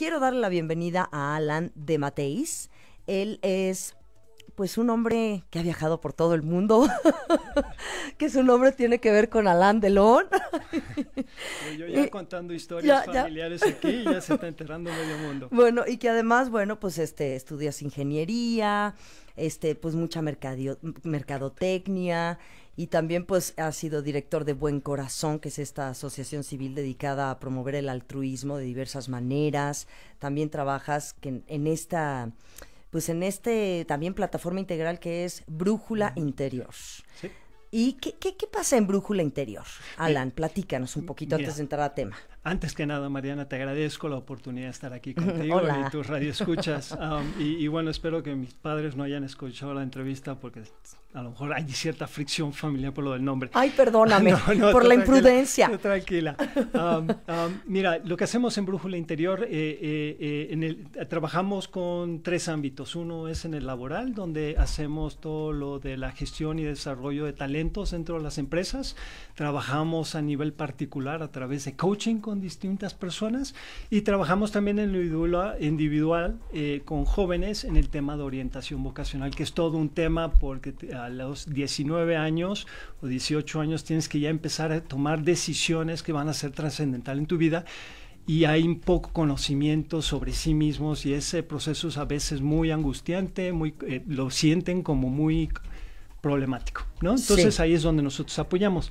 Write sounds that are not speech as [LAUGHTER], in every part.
quiero darle la bienvenida a Alan de Mateis. Él es pues un hombre que ha viajado por todo el mundo, [LAUGHS] que su nombre tiene que ver con Alan Delon. yo ya [LAUGHS] contando historias familiares aquí aquí, ya se está enterando medio mundo. [LAUGHS] Bueno, y que además, bueno, pues este, estudias ingeniería, este, pues mucha mercadotecnia, y también pues ha sido director de Buen Corazón, que es esta asociación civil dedicada a promover el altruismo de diversas maneras. También trabajas en, esta pues en este también plataforma integral que es Brújula Interior. ¿Sí? ¿Y qué, pasa en Brújula Interior? Alan, eh, platícanos un poquito antes de entrar a tema. Antes que nada, Mariana, te agradezco la oportunidad de estar aquí [LAUGHS] contigo Hola. y tus radioescuchas. [LAUGHS] Um, y bueno, espero que mis padres no hayan escuchado la entrevista porque a lo mejor hay cierta fricción familiar por lo del nombre. Ay, perdóname [LAUGHS] por la imprudencia. Tranquila. mira, lo que hacemos en Brújula Interior, eh, eh, eh, en trabajamos con tres ámbitos. Uno es en el laboral, donde hacemos todo lo de la gestión y desarrollo de talentos dentro de las empresas. Trabajamos a nivel particular a través de coaching con distintas personas y trabajamos también en lo individual, con jóvenes en el tema de orientación vocacional, que es todo un tema porque a los 19 años o 18 años tienes que ya empezar a tomar decisiones que van a ser trascendental en tu vida y hay un poco conocimiento sobre sí mismos y ese proceso es a veces muy angustiante, muy, eh, lo sienten como muy problemático, ¿no? Entonces ahí es donde nosotros apoyamos.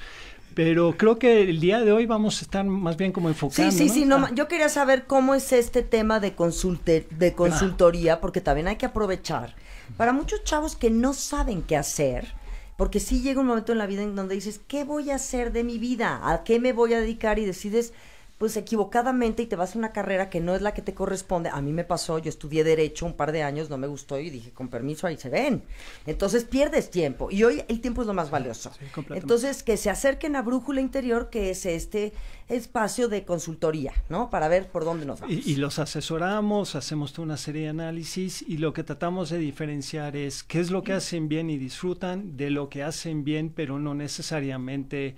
Pero creo que el día de hoy vamos a estar más bien como enfocados Sí, sí, sí. Ah. Yo quería saber cómo es este tema de, de ah. consultoría, porque también hay que aprovechar. Para muchos chavos que no saben qué hacer, porque sí llega un momento en la vida en donde dices, ¿qué voy a hacer de mi vida? ¿A qué me voy a dedicar? Y decides pues equivocadamente y te vas a una carrera que no es la que te corresponde. A mí me pasó, yo estudié derecho un par de años, no me gustó y dije, con permiso, ahí se ven. Entonces pierdes tiempo y hoy el tiempo es lo más valioso. Entonces, que se acerquen a Brújula Interior, que es este espacio de consultoría, ¿no? Para ver por dónde nos vamos. Y, y los asesoramos, hacemos toda una serie de análisis y lo que tratamos de diferenciar es qué es lo que hacen bien y disfrutan de lo que hacen bien, pero no necesariamente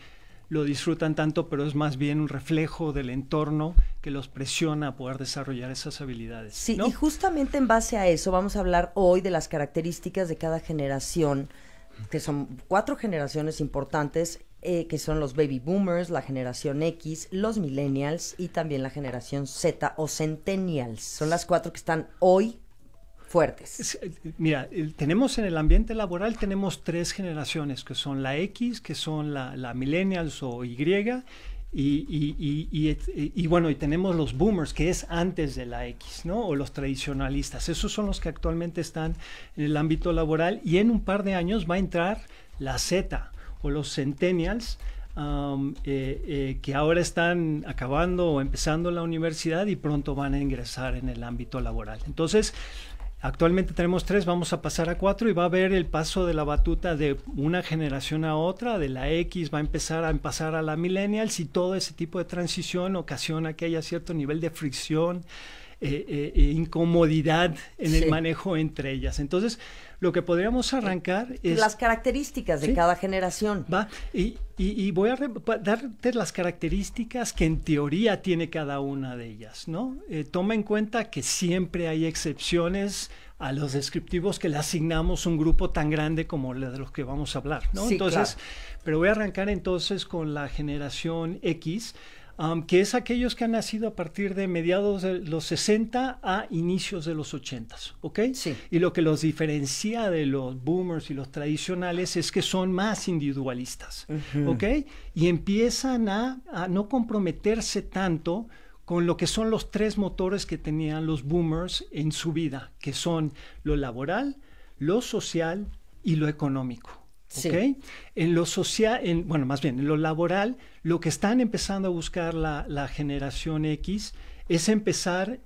lo disfrutan tanto, pero es más bien un reflejo del entorno que los presiona a poder desarrollar esas habilidades. Sí, y justamente en base a eso vamos a hablar hoy de las características de cada generación, que son cuatro generaciones importantes, eh, que son los baby boomers, la generación X, los millennials y también la generación Z o centennials. Son las cuatro que están hoy fuertes. Eh, mira, tenemos en el ambiente laboral, tenemos tres generaciones, que son la X, que son la, millennials o Y, y, y, y, y, bueno, y tenemos los boomers, que es antes de la X, ¿no? O los tradicionalistas. Esos son los que actualmente están en el ámbito laboral y en un par de años va a entrar la Z o los centennials. Eh, eh, que ahora están acabando o empezando la universidad y pronto van a ingresar en el ámbito laboral. Entonces, Actualmente tenemos tres, vamos a pasar a cuatro y va a haber el paso de la batuta de una generación a otra, de la X va a empezar a pasar a la Millennial, si todo ese tipo de transición ocasiona que haya cierto nivel de fricción, e incomodidad en el manejo entre ellas. Entonces, lo que podríamos arrancar es... Las características de cada generación. Va, y, voy a darte las características que en teoría tiene cada una de ellas, ¿no? Eh, toma en cuenta que siempre hay excepciones a los descriptivos que le asignamos un grupo tan grande como el de los que vamos a hablar, ¿no? entonces, pero voy a arrancar entonces con la generación X. Um, que es aquellos que han nacido a partir de mediados de los 60 a inicios de los 80, ¿ok? Y lo que los diferencia de los boomers y los tradicionales es que son más individualistas, ¿ok? Y empiezan a, a no comprometerse tanto con lo que son los tres motores que tenían los boomers en su vida, que son lo laboral, lo social y lo económico. ¿okay? En lo social, en, bueno, más bien, en lo laboral, lo que están empezando a buscar la, generación X es empezar,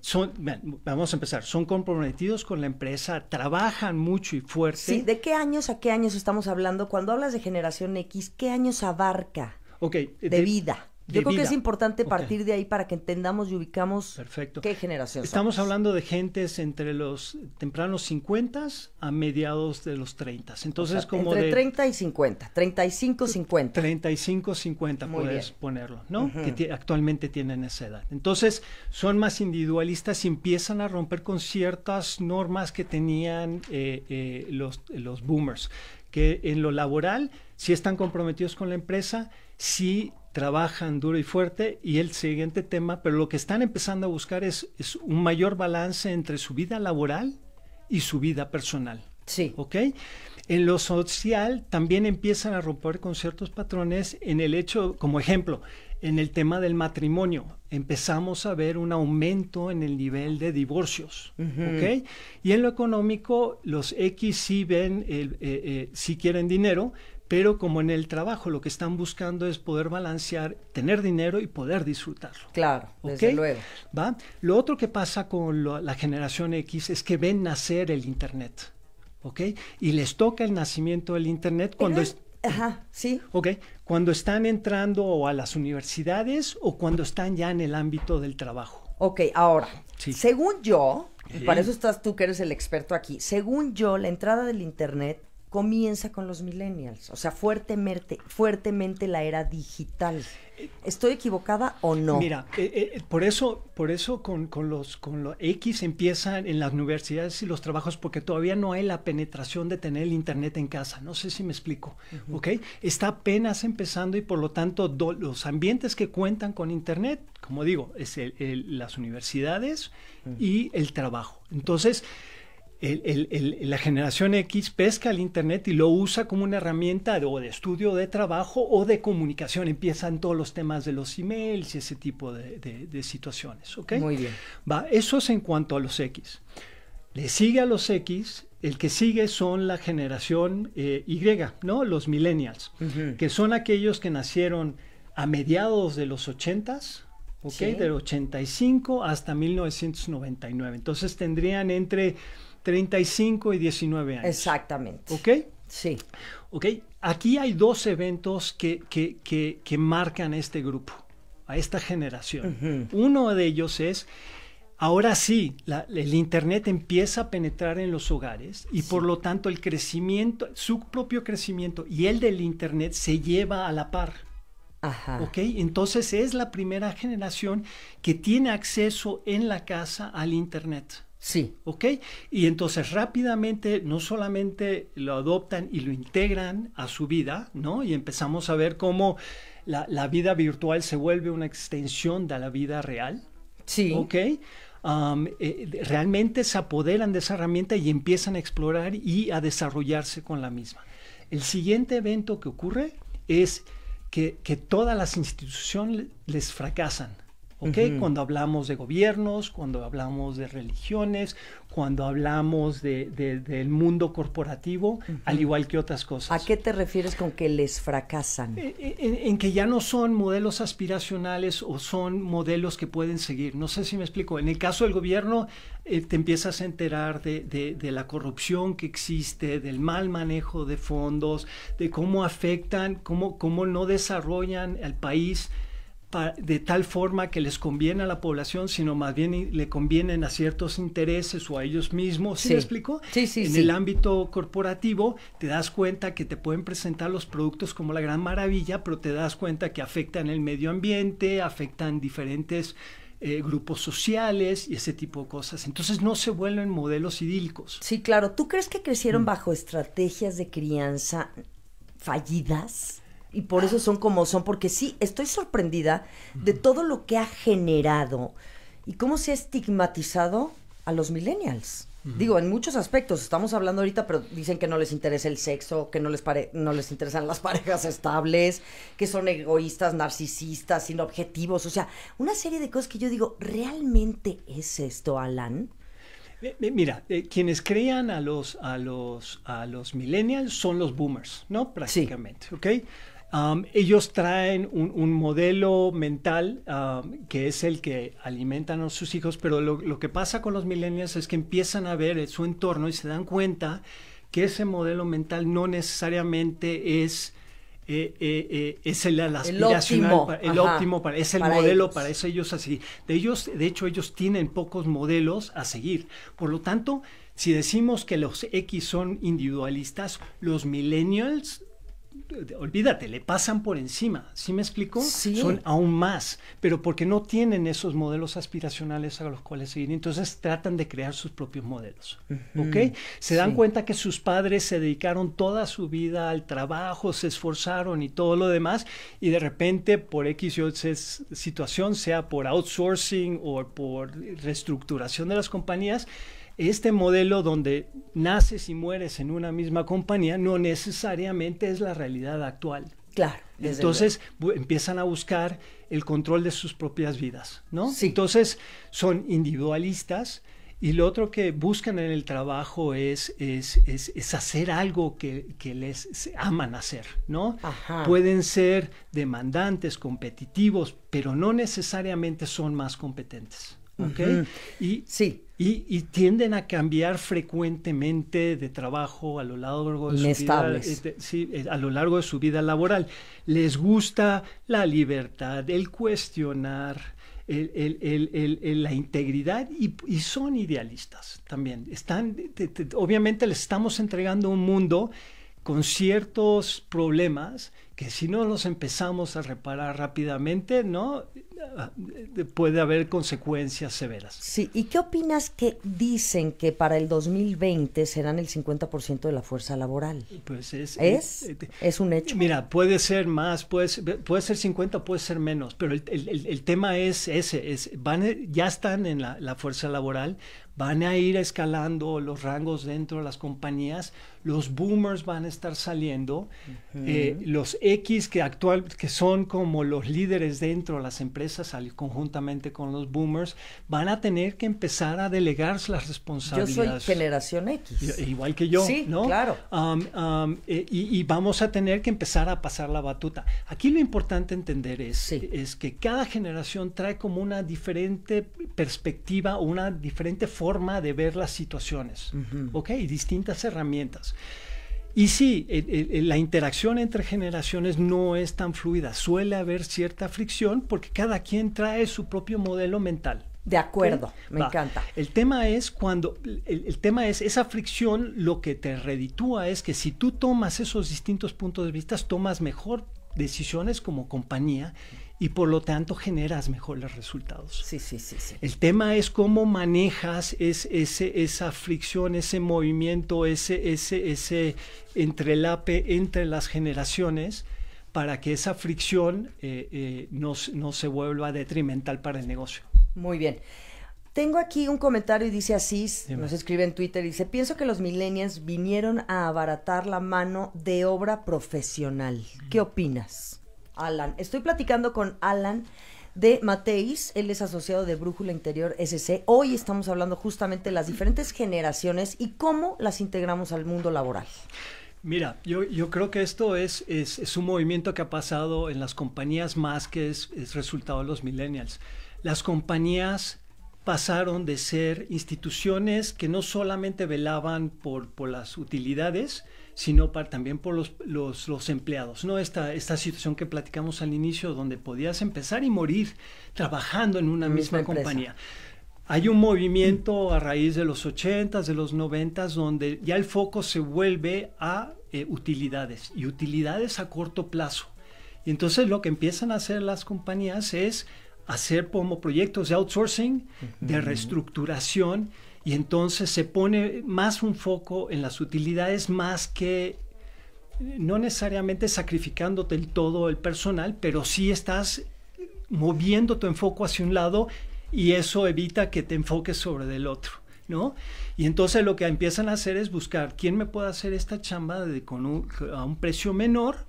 vamos a empezar, son comprometidos con la empresa, trabajan mucho y fuerte. Sí, ¿de qué años a qué años estamos hablando? Cuando hablas de generación X, ¿qué años abarca? Okay, de vida. Yo creo que es importante partir de ahí para que entendamos y ubicamos qué generación Estamos hablando de gentes entre los tempranos 50 a mediados de los 30. Entonces, como entre 30 y 50, 35, 50. 35, 50 puedes ponerlo, ¿no? Que actualmente tienen esa edad. Entonces, son más individualistas y empiezan a romper con ciertas normas que tenían eh, eh, los, los boomers, que en lo laboral si están comprometidos con la empresa, sí trabajan duro y fuerte y el siguiente tema, pero lo que están empezando a buscar es, es un mayor balance entre su vida laboral y su vida personal. Sí. ¿Ok? En lo social también empiezan a romper con ciertos patrones en el hecho, como ejemplo, en el tema del matrimonio. Empezamos a ver un aumento en el nivel de divorcios. ¿ok? Y en lo económico, los X sí ven, el, eh, eh, quieren dinero, pero como en el trabajo lo que están buscando es poder balancear, tener dinero y poder disfrutarlo. Claro, desde luego. ¿Va? Lo otro que pasa con la generación X es que ven nacer el Internet. ¿Ok? Y les toca el nacimiento del Internet cuando es. Ajá, sí. Ok cuando están entrando a las universidades o cuando están ya en el ámbito del trabajo. Ok, ahora, según yo, y para eso estás tú que eres el experto aquí, según yo, la entrada del Internet comienza con los millennials, o sea, fuertemente, fuertemente la era digital. ¿Estoy equivocada o no? Mira, eh, eh, por eso, por eso con, los, con X empiezan en las universidades y los trabajos, porque todavía no hay la penetración de tener el Internet en casa. No sé si me explico, ¿ok? Está apenas empezando y por lo tanto los ambientes que cuentan con Internet, como digo, es las universidades y el trabajo. Entonces el, la generación X pesca el Internet y lo usa como una herramienta o de estudio, de trabajo o de comunicación. Empiezan todos los temas de los emails y ese tipo de, situaciones. ¿ok? Muy bien. Va, eso es en cuanto a los X. Le sigue a los X, el que sigue son la generación eh, Y, ¿no? Los millennials, que son aquellos que nacieron a mediados de los 80s, ¿ok? Del 85 hasta 1999. Entonces tendrían entre 35 y 19 años. Exactamente. ¿Ok? Sí. Ok, aquí hay dos eventos que, que, marcan a este grupo, a esta generación. Uno de ellos es, ahora sí, el Internet empieza a penetrar en los hogares y por lo tanto el crecimiento, su propio crecimiento y el del Internet se lleva a la par. Ajá. ¿Ok? Entonces es la primera generación que tiene acceso en la casa al Internet. Sí. ¿Ok? Y entonces rápidamente no solamente lo adoptan y lo integran a su vida, ¿no? Y empezamos a ver cómo la, vida virtual se vuelve una extensión de la vida real. Sí. ¿Ok? Eh, realmente se apoderan de esa herramienta y empiezan a explorar y a desarrollarse con la misma. El siguiente evento que ocurre es que todas las instituciones les fracasan cuando hablamos de gobiernos, cuando hablamos de religiones, cuando hablamos del mundo corporativo, al igual que otras cosas. ¿A qué te refieres con que les fracasan? Eh, eh, en, que ya no son modelos aspiracionales o son modelos que pueden seguir. No sé si me explico. En el caso del gobierno, eh, te empiezas a enterar de, la corrupción que existe, del mal manejo de fondos, de cómo afectan, cómo, cómo no desarrollan al país de tal forma que les conviene a la población, sino más bien le convienen a ciertos intereses o a ellos mismos. ¿Sí, explico? Sí, sí, en el ámbito corporativo te das cuenta que te pueden presentar los productos como la gran maravilla, pero te das cuenta que afectan el medio ambiente, afectan diferentes eh, grupos sociales y ese tipo de cosas. Entonces no se vuelven modelos idílicos. Sí, claro. ¿Tú crees que crecieron mm. bajo estrategias de crianza fallidas? y por eso son como son, porque sí, estoy sorprendida de todo lo que ha generado y cómo se ha estigmatizado a los millennials. Digo, en muchos aspectos, estamos hablando ahorita, pero dicen que no les interesa el sexo, que no les, no les interesan las [LAUGHS] parejas estables, que son egoístas, narcisistas, sin objetivos, o sea, una serie de cosas que yo digo, ¿realmente es esto, Alan? Eh, eh, mira, eh, quienes crean a los, a, los, a los millennials son los boomers, ¿no? Prácticamente, ellos traen un, modelo mental que es el que alimentan a sus hijos, pero lo, que pasa con los millennials es que empiezan a ver su entorno y se dan cuenta que ese modelo mental no necesariamente es eh, eh, eh, es el, el, óptimo, el es el modelo para eso ellos así. De ellos, de hecho, ellos tienen pocos modelos a seguir. Por lo tanto, si decimos que los X son individualistas, los millennials olvídate, le pasan por encima, ¿sí me explico? Sí. Son aún más, pero porque no tienen esos modelos aspiracionales a los cuales seguir, entonces tratan de crear sus propios modelos, ¿ok? Se dan cuenta que sus padres se dedicaron toda su vida al trabajo, se esforzaron y todo lo demás, y de repente por X o x situación, sea por outsourcing o por reestructuración de las compañías, este modelo donde naces y mueres en una misma compañía no necesariamente es la realidad actual. Claro. Entonces empiezan a buscar el control de sus propias vidas, ¿no? Entonces son individualistas y lo otro que buscan en el trabajo es, es, hacer algo que, les aman hacer, ¿no? Pueden ser demandantes, competitivos, pero no necesariamente son más competentes y, sí. Y, tienden a cambiar frecuentemente de trabajo a lo largo de su vida, eh, eh, a lo largo de su vida laboral. Les gusta la libertad, el cuestionar, la integridad y, son idealistas también. Están, obviamente les estamos entregando un mundo con ciertos problemas que si no los empezamos a reparar rápidamente, ¿no? Eh, puede haber consecuencias severas. Sí, ¿y qué opinas que dicen que para el 2020 serán el 50% de la fuerza laboral? Pues es... Eh, eh, ¿Es? un hecho? Mira, puede ser más, puede ser, puede ser 50, puede ser menos, pero el, tema es ese, es, van, e, ya están en la, fuerza laboral, van a ir escalando los rangos dentro de las compañías, los boomers van a estar saliendo, los X que actual que son como los líderes dentro de las empresas conjuntamente con los boomers van a tener que empezar a delegar las responsabilidades. Yo soy generación X. E igual que yo, sí, Claro. Um, um, e, y, vamos a tener que empezar a pasar la batuta. Aquí lo importante entender es, que cada generación trae como una diferente perspectiva, una diferente forma de ver las situaciones, ¿ok? distintas herramientas. Y sí, la interacción entre generaciones no es tan fluida, suele haber cierta fricción porque cada quien trae su propio modelo mental. De acuerdo, me encanta. El tema es cuando, el, el, tema es esa fricción, lo que te reditúa es que si tú tomas esos distintos puntos de vista, tomas mejor decisiones como compañía y por lo tanto generas mejores resultados. Sí, sí, sí, El tema es cómo manejas ese, esa fricción, ese movimiento, ese, ese, ese entrelape entre las generaciones para que esa fricción eh, eh, no, se vuelva detrimental para el negocio. Muy bien. Tengo aquí un comentario y dice así, nos escribe en Twitter, y dice, pienso que los millennials vinieron a abaratar la mano de obra profesional. ¿Qué opinas? Alan. Estoy platicando con Alan de Mateis, él es asociado de Brújula Interior SC. Hoy estamos hablando justamente de las diferentes generaciones y cómo las integramos al mundo laboral. Mira, yo, creo que esto es, un movimiento que ha pasado en las compañías más que es, resultado de los millennials. Las compañías pasaron de ser instituciones que no solamente velaban por las utilidades, sino para, también por los, los, empleados. ¿no? Esta, esta situación que platicamos al inicio, donde podías empezar y morir trabajando en una misma, compañía. Hay un movimiento a raíz de los 80s, de los 90s, donde ya el foco se vuelve a eh, utilidades y utilidades a corto plazo. Y entonces lo que empiezan a hacer las compañías es hacer como proyectos de outsourcing, de reestructuración y entonces se pone más un foco en las utilidades más que eh, no necesariamente sacrificándote el todo el personal, pero sí estás moviendo tu enfoque hacia un lado y eso evita que te enfoques sobre el otro, ¿no? Y entonces lo que empiezan a hacer es buscar quién me puede hacer esta chamba con a un precio menor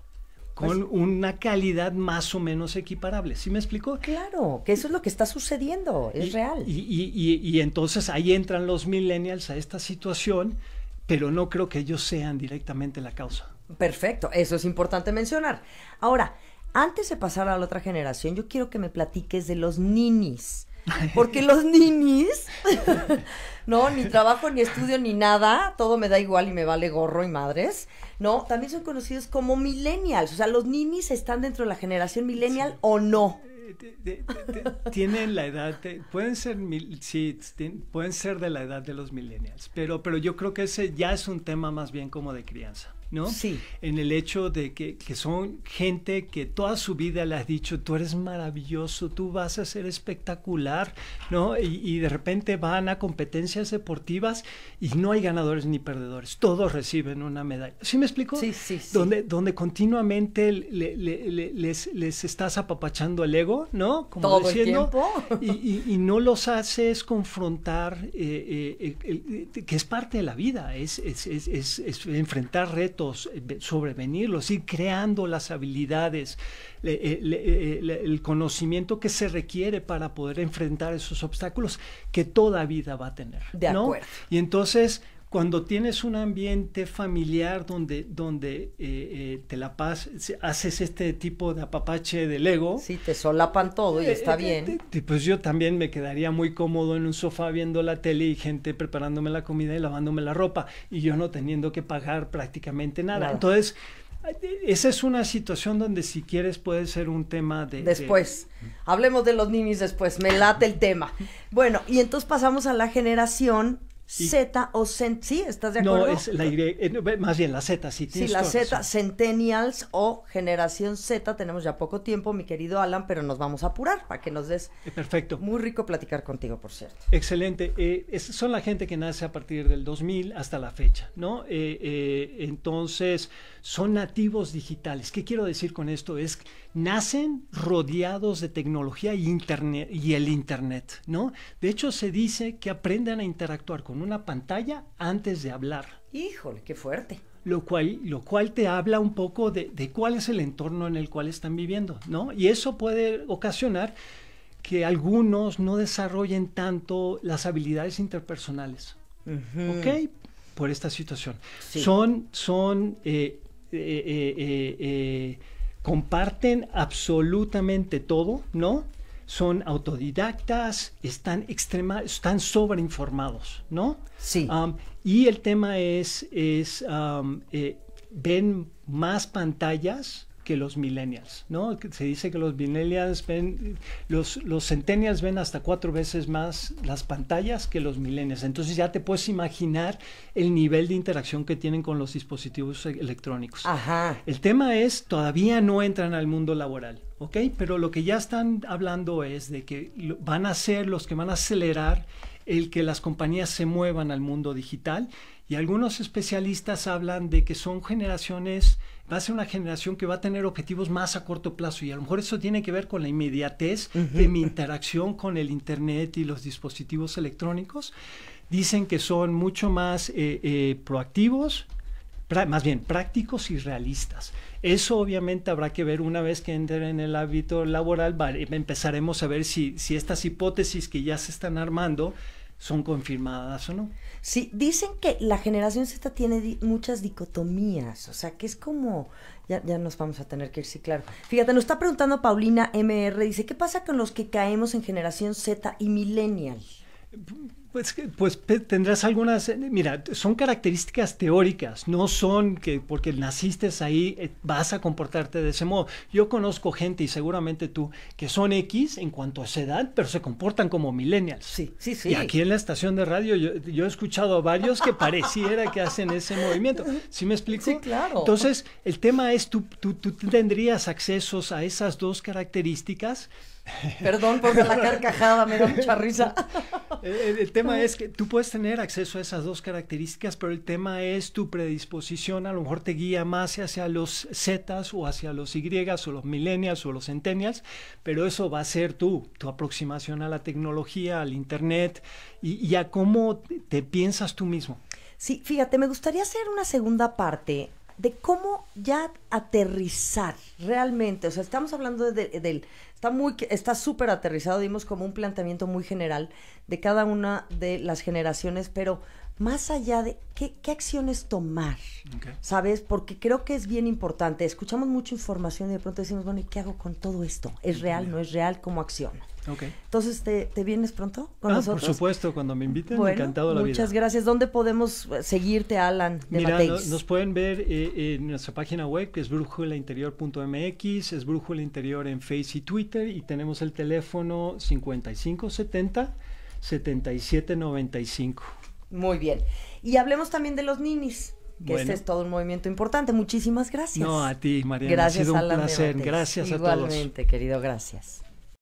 pues con una calidad más o menos equiparable. ¿Sí me explico? Claro, que eso es lo que está sucediendo, es real. Y, y, y, entonces ahí entran los millennials a esta situación, pero no creo que ellos sean directamente la causa. Perfecto, eso es importante mencionar. Ahora, antes de pasar a la otra generación, yo quiero que me platiques de los ninis porque los ninis, ¿no? Ni trabajo, ni estudio, ni nada, todo me da igual y me vale gorro y madres, ¿no? También son conocidos como millennials, o sea, los ninis están dentro de la generación millennial o no. Eh, tienen la edad, pueden ser, mil, sí, pueden ser de la edad de los millennials, pero, pero yo creo que ese ya es un tema más bien como de crianza. ¿no? Sí. En el hecho de que, son gente que toda su vida le ha dicho, tú eres maravilloso, tú vas a ser espectacular, ¿no? Y, de repente van a competencias deportivas y no hay ganadores ni perdedores, todos reciben una medalla. ¿Sí me explico? Sí, sí, Donde, donde continuamente les, estás apapachando el ego, ¿no? Como Todo diciendo, el tiempo. Y, no los haces confrontar, eh, eh, que es parte de la vida, es, es enfrentar retos eh, sobrevenirlos, ir creando las habilidades, eh, eh, el conocimiento que se requiere para poder enfrentar esos obstáculos que toda vida va a tener. Y entonces cuando tienes un ambiente familiar donde, donde eh, eh, te la pasas haces este tipo de apapache del ego. Sí, te solapan todo y eh, está bien. pues yo también me quedaría muy cómodo en un sofá viendo la tele y gente preparándome la comida y lavándome la ropa y yo no teniendo que pagar prácticamente nada. Entonces, esa es una situación donde si quieres puede ser un tema de... Después, hablemos de los ninis después, me late el tema. Bueno, y entonces pasamos a la generación Z o sí, ¿estás de acuerdo? No, es la Y, eh, más bien la Z, sí. Sí, la Z, Centennials o Generación Z, tenemos ya poco tiempo, mi querido Alan, pero nos vamos a apurar para que nos des... Eh, perfecto. Muy rico platicar contigo, por cierto. Excelente. Eh, son la gente que nace a partir del 2000 hasta la fecha, ¿no? entonces, son nativos digitales. ¿Qué quiero decir con esto? Es... Que nacen rodeados de tecnología y, internet, y el Internet, ¿no? De hecho, se dice que aprenden a interactuar con una pantalla antes de hablar. Híjole, qué fuerte. Lo cual, lo cual te habla un poco de, cuál es el entorno en el cual están viviendo, ¿no? Y eso puede ocasionar que algunos no desarrollen tanto las habilidades interpersonales, ¿ok? Por esta situación. Son, son eh, eh, eh, comparten absolutamente todo, ¿no? Son autodidactas, están, están sobreinformados, ¿no? Sí. y el tema es, es eh, ven más pantallas, que los millennials, ¿no? Se dice que los millennials ven, los, los centennials ven hasta cuatro veces más las pantallas que los millennials. Entonces ya te puedes imaginar el nivel de interacción que tienen con los dispositivos e-, electrónicos. Ajá. El tema es, todavía no entran al mundo laboral. ¿ok? Pero lo que ya están hablando es de que van a ser los que van a acelerar el que las compañías se muevan al mundo digital y algunos especialistas hablan de que son generaciones, va a ser una generación que va a tener objetivos más a corto plazo y a lo mejor eso tiene que ver con la inmediatez de mi interacción con el Internet y los dispositivos electrónicos. Dicen que son mucho más eh, eh, proactivos, más bien prácticos y realistas. Eso obviamente habrá que ver una vez que entre en el hábito laboral, eh, empezaremos a ver si, si estas hipótesis que ya se están armando son confirmadas o no. Sí, dicen que la generación Z tiene muchas dicotomías, o sea, que es como, ya, ya, nos vamos a tener que ir, sí, claro. Fíjate, nos está preguntando Paulina MR, dice, ¿qué pasa con los que caemos en generación Z y millennial? Pues, pues tendrás algunas, eh, mira, son características teóricas, no son que porque naciste ahí eh, vas a comportarte de ese modo. Yo conozco gente y seguramente tú que son X en cuanto a esa edad, pero se comportan como millennials. Sí, sí, sí. Y aquí en la estación de radio yo, he escuchado a varios que pareciera que hacen ese movimiento. ¿Sí me explico? Sí, claro. Entonces, el tema es, tú, tú, tú tendrías accesos a esas dos características Perdón por la carcajada, me da mucha risa. El, tema es que tú puedes tener acceso a esas dos características, pero el tema es tu predisposición, a lo mejor te guía más hacia los Zetas o hacia los Y o los millennials o los centennials, pero eso va a ser tú, tu aproximación a la tecnología, al Internet y, a cómo te piensas tú mismo. Sí, fíjate, me gustaría hacer una segunda parte de cómo ya aterrizar realmente. O sea, estamos hablando de, está muy, está súper aterrizado, dimos como un planteamiento muy general de cada una de las generaciones, pero más allá de qué, acciones tomar, ¿sabes? Porque creo que es bien importante. Escuchamos mucha información y de pronto decimos, bueno, ¿y qué hago con todo esto? ¿Es real? ¿No es real? ¿Cómo acción? Okay. Entonces, ¿te, vienes pronto con ah, Por supuesto, cuando me inviten, encantado la muchas vida. Muchas gracias. ¿Dónde podemos eh, seguirte, Alan? De nos pueden ver eh, en nuestra página web, que es brujuelainterior.mx, es brujuelainterior Interior en Face y Twitter, y tenemos el teléfono 5570 7795. Muy bien. Y hablemos también de los ninis, que este es todo un movimiento importante. Muchísimas gracias. No, a ti, María. Gracias, ha sido un placer. Gracias a todos. Igualmente, querido, gracias.